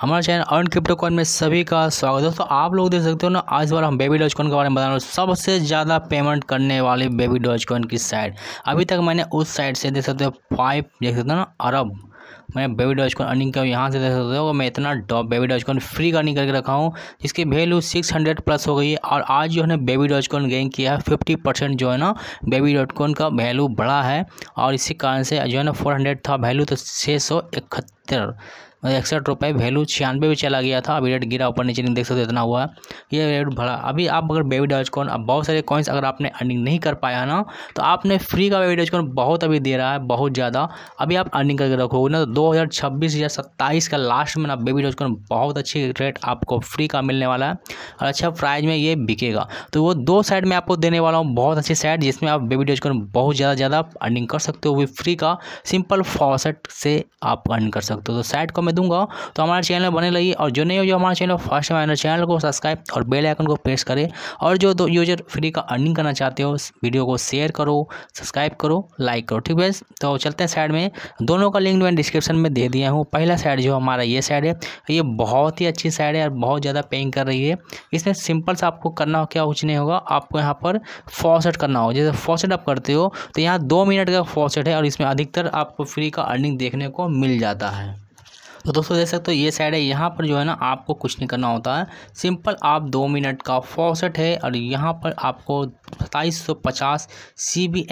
हमारा channel earn crypto coin में सभी का स्वागत है दोस्तों आप लोग देख सकते हो ना आज बार हम बेबी डॉज कॉइन के बारे में बता रहे हैं सबसे ज़्यादा पेमेंट करने वाली बेबी डॉज कॉइन की साइट अभी तक मैंने उस साइट से देख सकते हो फाइव देख सकते हो ना अरब मैं बेबी डॉज कॉइन अर्निंग का यहाँ से देख सकते हो मैं इतना डॉ baby doge coin free earning करके रखा हूँ जिसकी वैल्यू सिक्स हंड्रेड प्लस हो गई है और आज जो है ना बेबी डॉज कॉइन गेन किया है फिफ्टी परसेंट जो है ना बेबी डॉज कॉइन का वैल्यू बढ़ा है और इसी कारण से जो है ना फोर हंड्रेड था वैल्यू तो छः सौ इकहत्तर इकसठ रुपये वैल्यू छियानवे भी चला गया था अभी रेट गिरा ऊपर नीचे नहीं देख सकते इतना हुआ ये रेट बढ़ा अभी आप अगर बेबी डॉज कॉन अब बहुत सारे कॉइन्स अगर आपने अर्निंग नहीं कर पाया ना तो आपने फ्री का बेबी डॉज कॉन बहुत अभी दे रहा है बहुत ज़्यादा अभी आप अर्निंग करके रखोगे ना तो दो हज़ार छब्बीस या सत्ताईस का लास्ट में ना बेबी डॉज कॉन बहुत अच्छी रेट आपको फ्री का मिलने वाला है और अच्छा प्राइज में ये बिकेगा तो वो दो साइड में आपको देने वाला हूँ बहुत अच्छी साइड जिसमें आप बेबी डॉज कॉन बहुत ज़्यादा ज़्यादा अर्निंग कर सकते हो वो फ्री का सिंपल फॉसेट से आप अर्निंग कर सकते हो तो साइड को में दूंगा तो हमारे चैनल में बने रही और जो नहीं हो जो हमारे चैनल फर्स्ट हमारे तो चैनल को सब्सक्राइब और बेल आइकन को प्रेस करें और जो दो यूजर फ्री का अर्निंग करना चाहते हो वीडियो को शेयर करो सब्सक्राइब करो लाइक करो ठीक है तो चलते हैं साइड में दोनों का लिंक मैं डिस्क्रिप्शन में दे दिया हूँ पहला साइड जो हमारा ये साइड है ये बहुत ही अच्छी साइड है और बहुत ज़्यादा पेंग कर रही है इसमें सिंपल से आपको करना क्या कुछ नहीं होगा आपको यहाँ पर फॉसेट करना होगा जैसे फॉसेट आप करते हो तो यहाँ दो मिनट का फॉसेट है और इसमें अधिकतर आपको फ्री का अर्निंग देखने को मिल जाता है तो दोस्तों देख सकते हो तो ये साइड है यहाँ पर जो है ना आपको कुछ नहीं करना होता है सिंपल आप दो मिनट का फॉसेट है और यहाँ पर आपको सताईस सौ पचास सी बी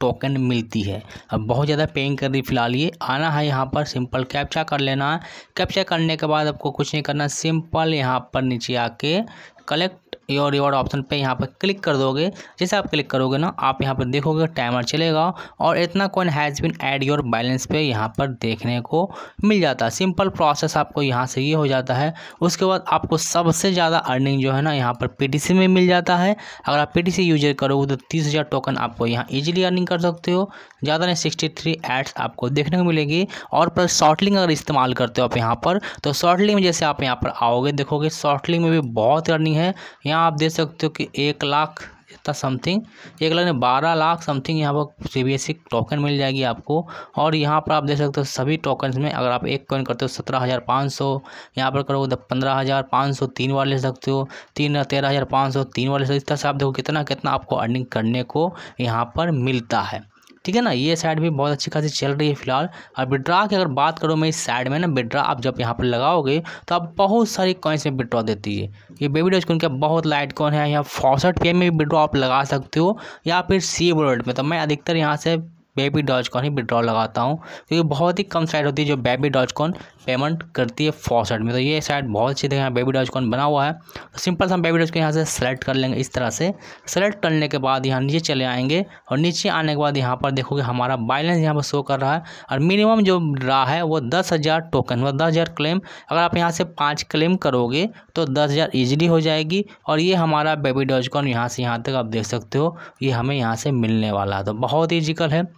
टोकन मिलती है अब बहुत ज़्यादा पेइंग कर रही फिलहाल ये आना है यहाँ पर सिंपल कैप्चा कर लेना है कैप्चा करने के बाद आपको कुछ नहीं करना सिंपल यहाँ पर नीचे आके कलेक्ट योर रिवॉर्ड ऑप्शन पे यहाँ पर क्लिक कर दोगे जैसे आप क्लिक करोगे ना आप यहाँ पर देखोगे टाइमर चलेगा और इतना coin has been add your balance पे यहाँ पर देखने को मिल जाता है सिंपल प्रोसेस आपको यहाँ से ये हो जाता है उसके बाद आपको सबसे ज़्यादा अर्निंग जो है ना यहाँ पर पी में मिल जाता है अगर आप पी यूजर करोगे तो तीस टोकन आपको यहाँ ईजिली अर्निंग कर सकते हो ज़्यादा नहीं सिक्सटी थ्री एड्स आपको देखने को मिलेगी और पर शॉर्टलिंग अगर इस्तेमाल करते हो आप यहाँ पर तो शॉर्टलिंग में जैसे आप यहाँ पर आओगे देखोगे शॉर्टलिंग में भी बहुत अर्निंग है यहाँ आप देख सकते हो कि एक लाख इतना समथिंग एक लाख नहीं बारह लाख समथिंग यहाँ पर C B S E token मिल जाएगी आपको और यहाँ पर आप देख सकते हो सभी टोकन में अगर आप एक कॉइन करते हो सत्रह हज़ार पाँच सौ यहाँ पर करो तो पंद्रह हज़ार पाँच सौ तीन बार ले सकते हो तीन तेरह हज़ार पाँच सौ तीन बार ले सकते हो इस तरह से आप देखो कितना कितना आपको अर्निंग करने को यहाँ पर मिलता है ठीक है ना ये साइड भी बहुत अच्छी खासी चल रही है फिलहाल और विड्रा की अगर बात करूँ मैं इस साइड में ना विड्रा आप जब यहाँ पर लगाओगे तो आप बहुत सारी कॉइन्स में विड्रॉ देती है ये बेबी डॉज कॉइन का बहुत लाइट कॉइन है यहाँ फॉसट पे में भी विड्रॉ आप लगा सकते हो या फिर सी वर्ल्ड में तो मैं अधिकतर यहाँ से बेबी डॉज कॉन ही विड्रॉ लगाता हूँ क्योंकि तो बहुत ही कम साइड होती है जो बेबी डॉज कॉन पेमेंट करती है फॉर साइड में तो ये साइड बहुत सीधे यहाँ बेबी डॉज कॉन बना हुआ है तो सिंपल से हम बेबी डॉज को यहाँ से सेलेक्ट कर लेंगे इस तरह से सेलेक्ट करने के बाद यहाँ नीचे चले आएंगे और नीचे आने के बाद यहाँ पर देखोगे हमारा बैलेंस यहाँ पर शो कर रहा है और मिनिमम जो रहा है वो दस हज़ार टोकन व दस हज़ार क्लेम अगर आप यहाँ से पाँच क्लेम करोगे तो दस हज़ार ईजिली हो जाएगी और ये हमारा बेबी डॉज कॉन यहाँ से यहाँ तक आप देख सकते हो ये हमें यहाँ से मिलने वाला है तो बहुत ईजिकल है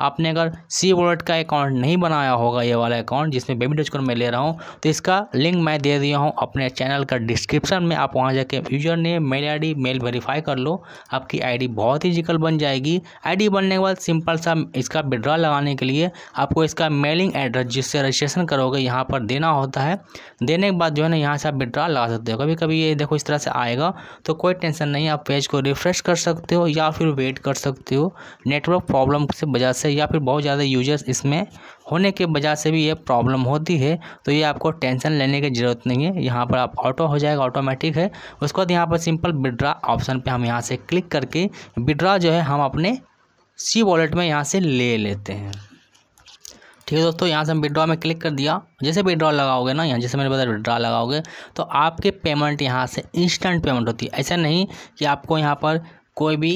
आपने अगर सी वॉलेट का अकाउंट नहीं बनाया होगा ये वाला अकाउंट जिसमें बेबी डॉज मैं ले रहा हूँ तो इसका लिंक मैं दे दिया हूँ अपने चैनल का डिस्क्रिप्शन में आप वहाँ जाके यूजर ने मेल आई मेल वेरीफाई कर लो आपकी आई बहुत ही जिकल बन जाएगी आई बनने के बाद सिंपल सा इसका विड्रॉ लगाने के लिए आपको इसका मेलिंग एड्रेस जिससे रजिस्ट्रेशन करोगे यहाँ पर देना होता है देने के बाद जो है ना यहाँ से आप विड्रॉ लगा सकते हो कभी कभी ये देखो इस तरह से आएगा तो कोई टेंशन नहीं आप पेज को रिफ्रेश कर सकते हो या फिर वेट कर सकते हो नेटवर्क प्रॉब्लम से वजह से या फिर बहुत ज़्यादा यूजर्स इसमें होने के वजह से भी ये प्रॉब्लम होती है तो ये आपको टेंशन लेने की ज़रूरत नहीं है यहाँ पर आप ऑटो हो जाएगा ऑटोमेटिक है उसके बाद यहाँ पर सिंपल विड्रा ऑप्शन पर हम यहाँ से क्लिक करके विड्रा जो है हम अपने सी वॉलेट में यहाँ से ले लेते हैं ठीक है दोस्तों यहाँ से हम विड्रॉ में क्लिक कर दिया जैसे विड्रॉ लगाओगे ना यहाँ जैसे मैंने बताया विड्रॉ लगाओगे तो आपके पेमेंट यहाँ से इंस्टेंट पेमेंट होती है ऐसा नहीं कि आपको यहाँ पर कोई भी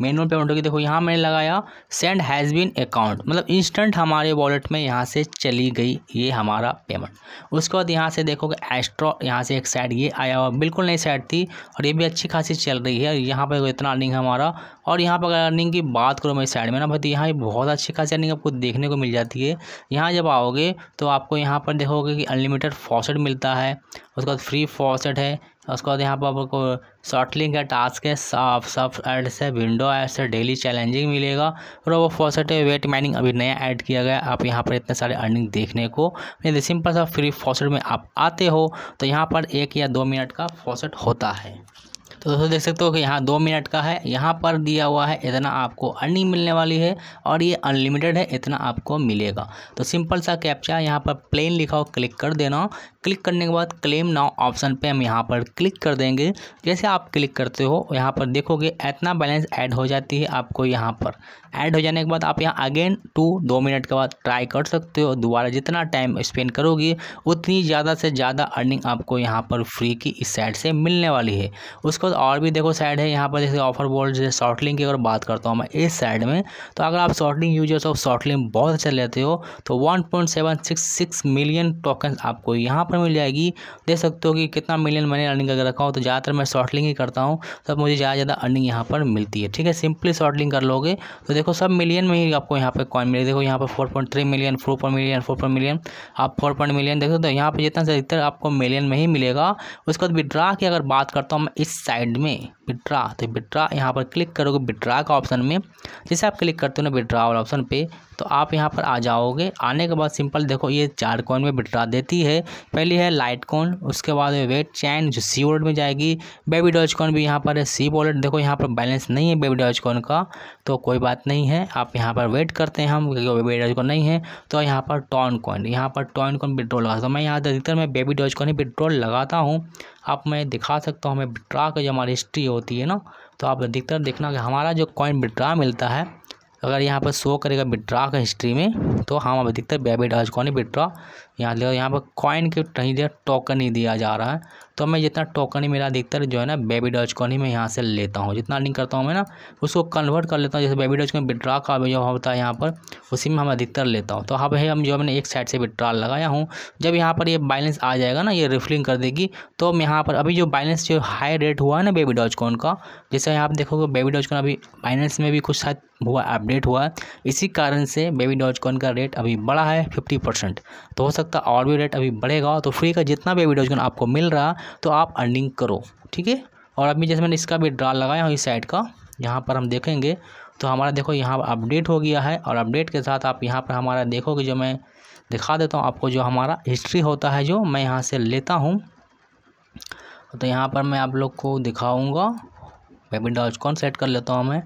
मैनुअल पेमेंट होगी देखो यहाँ मैंने लगाया सेंड हैज़ बिन अकाउंट मतलब इंस्टेंट हमारे वॉलेट में यहाँ से चली गई ये हमारा पेमेंट उसके बाद यहाँ से देखोगे एस्ट्रा यहाँ से एक साइड ये आया हुआ बिल्कुल नई साइड थी और ये भी अच्छी खासी चल रही है यहाँ पर इतना अर्निंग है हमारा और यहाँ पर अगर अर्निंग की बात करो मेरी साइड में ना भाई तो यहाँ बहुत अच्छी खासी अर्निंग आपको देखने को मिल जाती है यहाँ जब आओगे तो आपको यहाँ पर देखोगे कि अनलिमिटेड फॉसेट मिलता है उसके बाद फ्री फॉसेट है उसके बाद यहाँ पर आपको शॉर्टलिंग का टास्क है साफ साफ एड से विंडो ऐड से डेली चैलेंजिंग मिलेगा रोबो फॉसेट है वेट माइनिंग अभी नया ऐड किया गया आप यहाँ पर इतने सारे अर्निंग देखने को यदि सिंपल सा फ्री फॉसेट में आप आते हो तो यहाँ पर एक या दो मिनट का फॉसेट होता है तो दोस्तों देख सकते हो कि यहाँ दो मिनट का है यहाँ पर दिया हुआ है इतना आपको अर्निंग मिलने वाली है और ये अनलिमिटेड है इतना आपको मिलेगा तो सिंपल सा कैप्चा यहाँ पर प्लेन लिखा हो क्लिक कर देना क्लिक करने के बाद क्लेम नाउ ऑप्शन पे हम यहाँ पर क्लिक कर देंगे जैसे आप क्लिक करते हो यहाँ पर देखोगे इतना बैलेंस ऐड हो जाती है आपको यहाँ पर ऐड हो जाने के बाद आप यहाँ अगेन टू दो मिनट के बाद ट्राई कर सकते हो दोबारा जितना टाइम स्पेंड करोगे उतनी ज़्यादा से ज़्यादा अर्निंग आपको यहाँ पर फ्री की इस साइड से मिलने वाली है उसके बाद और भी देखो साइड है यहाँ पर जैसे ऑफर बोल्ड जैसे शॉर्टलिंग की अगर बात करता हूँ मैं इस साइड में तो अगर आप शॉर्टलिंग यूजर्स ऑफ शॉर्टलिंग बहुत अच्छा लेते हो तो वन मिलियन टोकन आपको यहाँ पर पर मिल जाएगी देख सकते हो कि कितना मिलियन मैंने अर्निंग कर रखा हूँ तो ज़्यादातर मैं शॉर्टलिंग ही करता हूँ तब मुझे ज़्यादा ज़्यादा अर्निंग यहाँ पर मिलती है ठीक है सिंपली शॉर्टलिंग कर लोगे तो देखो सब मिलियन में ही आपको यहाँ पर कॉइन मिलेगी देखो यहाँ पर four point three million four point million four million आप फोर पॉइंट मिलियन देखो तो यहाँ पर जितना अधिकतर आपको मिलियन में ही मिलेगा उसके बाद विड्रा की अगर बात करता हूँ मैं इस साइड में विड्रा तो विड्रा यहाँ पर क्लिक करोगे विड्रा का ऑप्शन में जैसे आप क्लिक करते हो ना विड्रा वाला ऑप्शन पे तो आप यहाँ पर आ जाओगे आने के बाद सिंपल देखो ये चार कॉइन में बिटरा देती है पहली है लाइट कॉन उसके बाद है वेट चैन जो सी वॉलेट में जाएगी बेबी डॉज कॉइन भी यहाँ पर है सी वॉलेट देखो यहाँ पर बैलेंस नहीं है बेबी डॉज कॉइन का तो कोई बात नहीं है आप यहाँ पर वेट करते हैं हम क्योंकि बेबी डॉज कॉइन नहीं है तो यहाँ पर टॉन कॉइन यहाँ पर टॉन कॉन विड्रॉल लगा सकता हूँ मैं यहाँ अधिकतर मैं बेबी डॉज कॉइन ही विड्रॉल लगाता हूँ आप मैं दिखा सकता हूँ हमें विड्रा का जो हमारी हिस्ट्री होती है ना तो आप अधिकतर देखना कि हमारा जो कॉइन विड्रा मिलता है अगर यहाँ पर शो करेगा विड्रा का हिस्ट्री में तो हम अधिकतर बेबी डॉज कॉइन विड्रा यहाँ ले यहाँ पर कॉइन के कहीं दिया टोकन ही दिया जा रहा है तो मैं जितना टोकन ही मेरा अधिकतर जो है ना बेबी डॉज कॉन ही मैं यहाँ से लेता हूँ जितना अर्निंग करता हूँ मैं ना उसको कन्वर्ट कर लेता हूँ जैसे बेबी डॉज कॉन विड्रा का जो होता है यहाँ पर उसी में हम अधिकतर लेता हूँ तो अब भाई हम जो मैंने एक साइड से विड्रा लगाया हूँ जब यहाँ पर ये बैलेंस आ जाएगा ना ये रिफिलिंग कर देगी तो हम यहाँ पर अभी जो बैलेंस जो हाई रेट हुआ है ना बेबी डॉज कॉन का जैसे यहाँ आप देखोगे बेबी डॉज कॉन अभी बाइनेंस में भी कुछ शायद हुआ अपडेट हुआ है इसी कारण से बेबी डॉज कॉन का रेट अभी बढ़ा है फिफ्टी परसेंट तो हो सकता है और भी रेट अभी बढ़ेगा तो फ्री का जितना बेबी डॉज कॉन आपको मिल रहा तो आप अर्निंग करो ठीक है और अभी जैसे मैंने इसका भी ड्रा लगाया हूँ इस साइड का यहाँ पर हम देखेंगे तो हमारा देखो यहाँ अपडेट हो गया है और अपडेट के साथ आप यहाँ पर हमारा देखोगे जो मैं दिखा देता हूँ आपको जो हमारा हिस्ट्री होता है जो मैं यहाँ से लेता हूँ तो यहाँ पर मैं आप लोग को दिखाऊँगा बेबी डॉज कौन सेट कर लेता हूँ मैं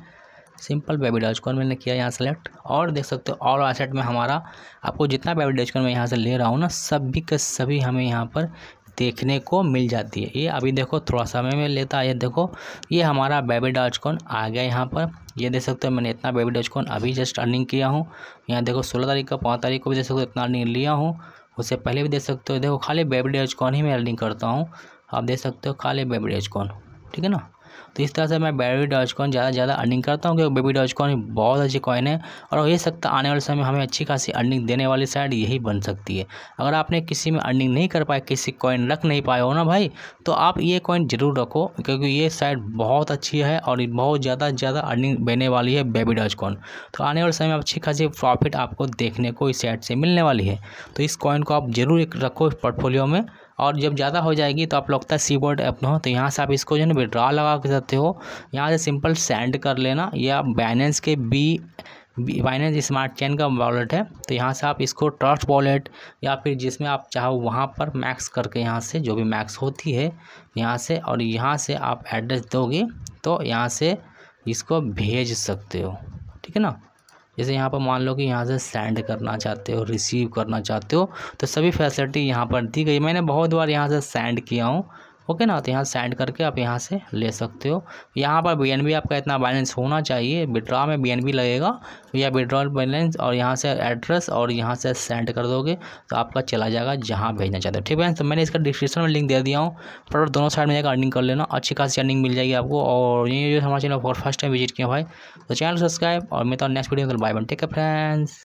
सिंपल बेबी डॉज कौन मैंने किया यहाँ सेलेक्ट और देख सकते हो और एसेट में हमारा आपको जितना बेबी डॉज कौन मैं यहाँ से ले रहा हूँ ना सभी के सभी हमें यहाँ पर देखने को मिल जाती है ये अभी देखो थोड़ा समय में लेता है ये देखो ये हमारा बेबी डॉजकॉन आ गया यहाँ पर ये देख सकते हो मैंने इतना बेबी डॉजकॉन अभी जस्ट अर्निंग किया हूँ यहाँ देखो सोलह तारीख का पाँच तारीख को भी देख सकते हो इतना अर्निंग लिया हूँ उससे पहले भी देख सकते हो देखो खाली बेबी डॉजकॉन ही मैं अर्निंग करता हूँ आप देख सकते हो खाली बेबी डॉजकॉन ठीक है ना तो इस तरह से मैं बेबी डॉज कॉइन ज़्यादा से ज़्यादा अर्निंग करता हूँ क्योंकि बेबी डॉज कॉइन बहुत अच्छी कॉइन है और हो सकता आने वाले समय हमें अच्छी खासी अर्निंग देने वाली साइड यही बन सकती है अगर आपने किसी में अर्निंग नहीं कर पाए किसी कॉइन रख नहीं पाए हो ना भाई तो आप ये कॉइन ज़रूर रखो क्योंकि ये साइड बहुत अच्छी है और बहुत ज़्यादा ज़्यादा अर्निंग देने वाली है बेबी डॉज कॉइन तो आने वाले समय में अच्छी खासी प्रॉफिट आपको देखने को इस साइड से मिलने वाली है तो इस कॉइन को आप ज़रूर रखो पोर्टफोलियो में और जब ज़्यादा हो जाएगी तो आप लगता है सी बोर्ड ऐप हो तो यहाँ से आप इसको जो है ना विड्रॉ लगा सकते हो यहाँ से सिंपल सेंड कर लेना या बैलेंस के बी बाइनेंस स्मार्ट चैन का वॉलेट है तो यहाँ से आप इसको ट्रस्ट वॉलेट या फिर जिसमें आप चाहो वहाँ पर मैक्स करके यहाँ से जो भी मैक्स होती है यहाँ से और यहाँ से आप एड्रेस दोगे तो यहाँ से इसको भेज सकते हो ठीक है ना जैसे यहाँ पर मान लो कि यहाँ से सेंड करना चाहते हो रिसीव करना चाहते हो तो सभी फैसिलिटी यहाँ पर दी गई मैंने बहुत बार यहाँ से सेंड किया हूँ ओके ना तो यहाँ सेंड करके आप यहाँ से ले सकते हो यहाँ पर बी आपका इतना बैलेंस होना चाहिए विड्रॉ में बी लगेगा या विड्रॉल बैलेंस और यहाँ से एड्रेस और यहाँ से सेंड कर दोगे तो आपका चला जाएगा जहाँ भेजना चाहते हो ठीक है तो मैंने इसका डिस्क्रिप्शन में लिंक दे दिया हूँ प्रोडक्ट दोनों साइड में जाकर अर्निंग कर लेना अच्छी खासी अर्निंग मिल जाएगी आपको और ये जो हमारे चैनल फर्स्ट टाइम विजिट किया भाई तो चैनल सब्सक्राइब और मैं तो नेक्स्ट वीडियो में बाय बन टेक फ्रेंड्स